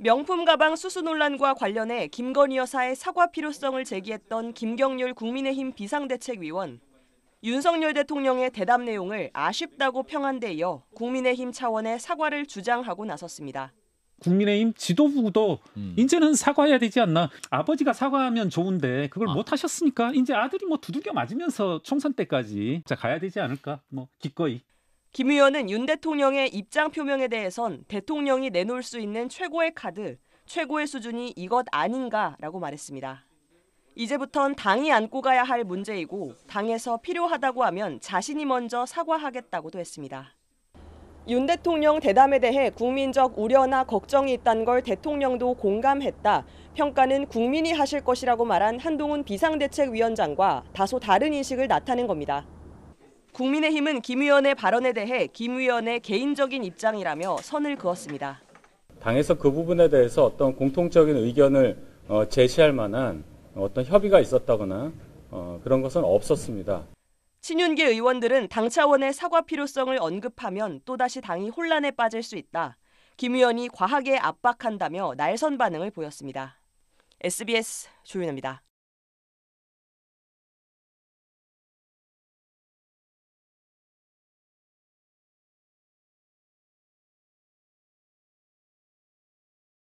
명품 가방 수수 논란과 관련해 김건희 여사의 사과 필요성을 제기했던 김경률 국민의힘 비상대책위원. 윤석열 대통령의 대답 내용을 아쉽다고 평한 데 이어 국민의힘 차원의 사과를 주장하고 나섰습니다. 국민의힘 지도부도 음. 이제는 사과해야 되지 않나. 아버지가 사과하면 좋은데 그걸 아. 못 하셨으니까 이제 아들이 뭐 두들겨 맞으면서 총선 때까지 가야 되지 않을까. 뭐 기꺼이. 김 의원은 윤 대통령의 입장 표명에 대해선 대통령이 내놓을 수 있는 최고의 카드, 최고의 수준이 이것 아닌가라고 말했습니다. 이제부턴 당이 안고 가야 할 문제이고 당에서 필요하다고 하면 자신이 먼저 사과하겠다고도 했습니다. 윤 대통령 대담에 대해 국민적 우려나 걱정이 있다는 걸 대통령도 공감했다. 평가는 국민이 하실 것이라고 말한 한동훈 비상대책위원장과 다소 다른 인식을 나타낸 겁니다. 국민의힘은 김 의원의 발언에 대해 김 의원의 개인적인 입장이라며 선을 그었습니다. 당에서 그 부분에 대해서 어떤 공통적인 의견을 어, 제시할 만한 어떤 협의가 있었다거나 어, 그런 것은 없었습니다. 친윤계 의원들은 당 차원의 사과 필요성을 언급하면 또다시 당이 혼란에 빠질 수 있다. 김 의원이 과하게 압박한다며 날선 반응을 보였습니다. SBS 조윤아입니다.